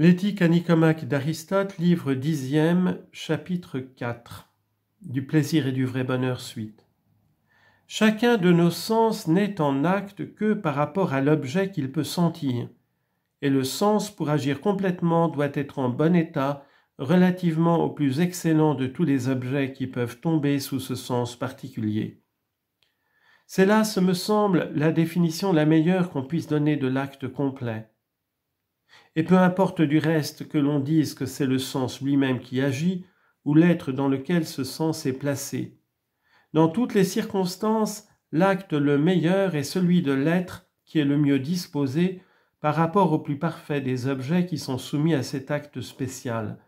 L'éthique anicomaque d'Aristote, livre dixième, chapitre 4, du plaisir et du vrai bonheur suite. Chacun de nos sens n'est en acte que par rapport à l'objet qu'il peut sentir, et le sens pour agir complètement doit être en bon état relativement au plus excellent de tous les objets qui peuvent tomber sous ce sens particulier. C'est là, ce me semble, la définition la meilleure qu'on puisse donner de l'acte complet et peu importe du reste que l'on dise que c'est le sens lui-même qui agit, ou l'être dans lequel ce sens est placé. Dans toutes les circonstances, l'acte le meilleur est celui de l'être qui est le mieux disposé par rapport au plus parfait des objets qui sont soumis à cet acte spécial.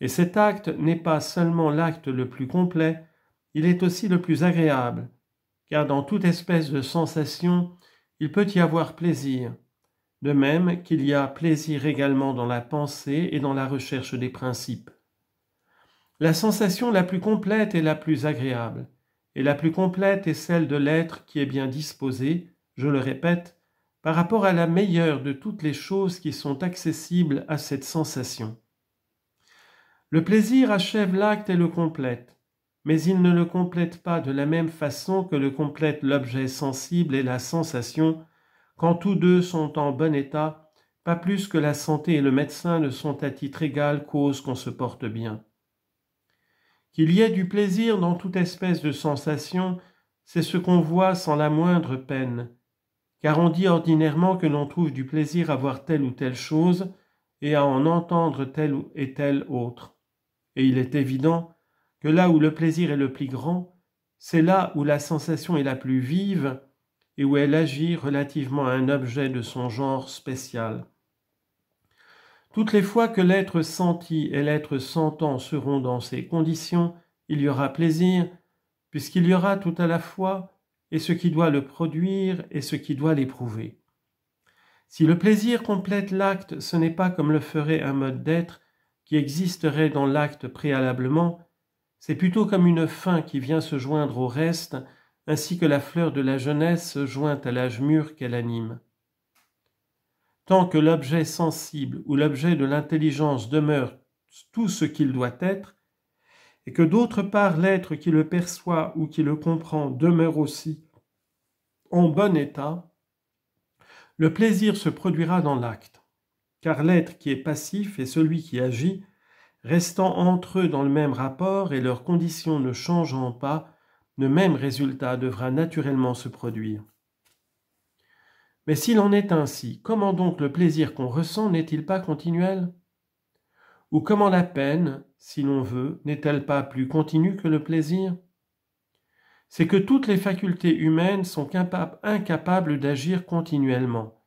Et cet acte n'est pas seulement l'acte le plus complet, il est aussi le plus agréable, car dans toute espèce de sensation, il peut y avoir plaisir, de même qu'il y a plaisir également dans la pensée et dans la recherche des principes. La sensation la plus complète et la plus agréable, et la plus complète est celle de l'être qui est bien disposé, je le répète, par rapport à la meilleure de toutes les choses qui sont accessibles à cette sensation. Le plaisir achève l'acte et le complète, mais il ne le complète pas de la même façon que le complète l'objet sensible et la sensation quand tous deux sont en bon état, pas plus que la santé et le médecin ne sont à titre égal cause qu'on se porte bien. Qu'il y ait du plaisir dans toute espèce de sensation, c'est ce qu'on voit sans la moindre peine, car on dit ordinairement que l'on trouve du plaisir à voir telle ou telle chose et à en entendre telle et telle autre. Et il est évident que là où le plaisir est le plus grand, c'est là où la sensation est la plus vive et où elle agit relativement à un objet de son genre spécial. Toutes les fois que l'être senti et l'être sentant seront dans ces conditions, il y aura plaisir, puisqu'il y aura tout à la fois et ce qui doit le produire et ce qui doit l'éprouver. Si le plaisir complète l'acte, ce n'est pas comme le ferait un mode d'être qui existerait dans l'acte préalablement, c'est plutôt comme une fin qui vient se joindre au reste ainsi que la fleur de la jeunesse jointe à l'âge mûr qu'elle anime. Tant que l'objet sensible ou l'objet de l'intelligence demeure tout ce qu'il doit être, et que d'autre part l'être qui le perçoit ou qui le comprend demeure aussi en bon état, le plaisir se produira dans l'acte, car l'être qui est passif et celui qui agit, restant entre eux dans le même rapport et leurs conditions ne changeant pas, le même résultat devra naturellement se produire. Mais s'il en est ainsi, comment donc le plaisir qu'on ressent n'est-il pas continuel Ou comment la peine, si l'on veut, n'est-elle pas plus continue que le plaisir C'est que toutes les facultés humaines sont incapables d'agir continuellement,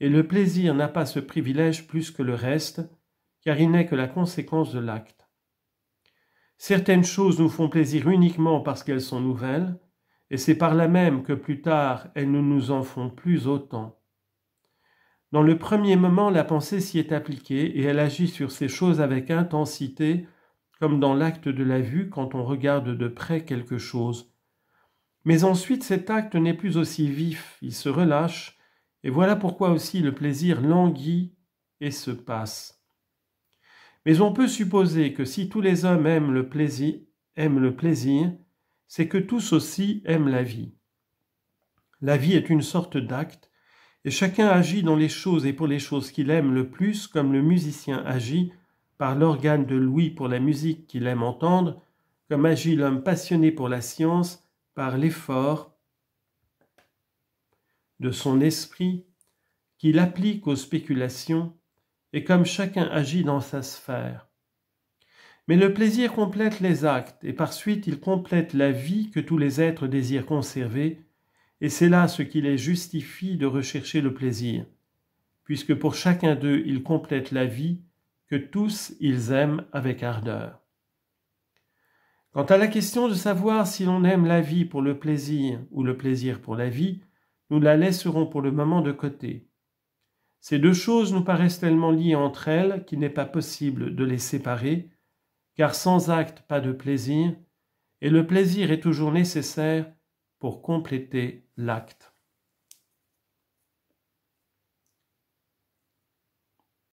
et le plaisir n'a pas ce privilège plus que le reste, car il n'est que la conséquence de l'acte. Certaines choses nous font plaisir uniquement parce qu'elles sont nouvelles, et c'est par là même que plus tard elles ne nous en font plus autant. Dans le premier moment, la pensée s'y est appliquée et elle agit sur ces choses avec intensité, comme dans l'acte de la vue quand on regarde de près quelque chose. Mais ensuite cet acte n'est plus aussi vif, il se relâche, et voilà pourquoi aussi le plaisir languit et se passe. Mais on peut supposer que si tous les hommes aiment le plaisir, aiment le plaisir, c'est que tous aussi aiment la vie. La vie est une sorte d'acte, et chacun agit dans les choses et pour les choses qu'il aime le plus, comme le musicien agit par l'organe de Louis pour la musique qu'il aime entendre, comme agit l'homme passionné pour la science par l'effort de son esprit qu'il applique aux spéculations et comme chacun agit dans sa sphère. Mais le plaisir complète les actes, et par suite il complète la vie que tous les êtres désirent conserver, et c'est là ce qui les justifie de rechercher le plaisir, puisque pour chacun d'eux il complète la vie que tous ils aiment avec ardeur. Quant à la question de savoir si l'on aime la vie pour le plaisir ou le plaisir pour la vie, nous la laisserons pour le moment de côté. Ces deux choses nous paraissent tellement liées entre elles qu'il n'est pas possible de les séparer, car sans acte, pas de plaisir, et le plaisir est toujours nécessaire pour compléter l'acte.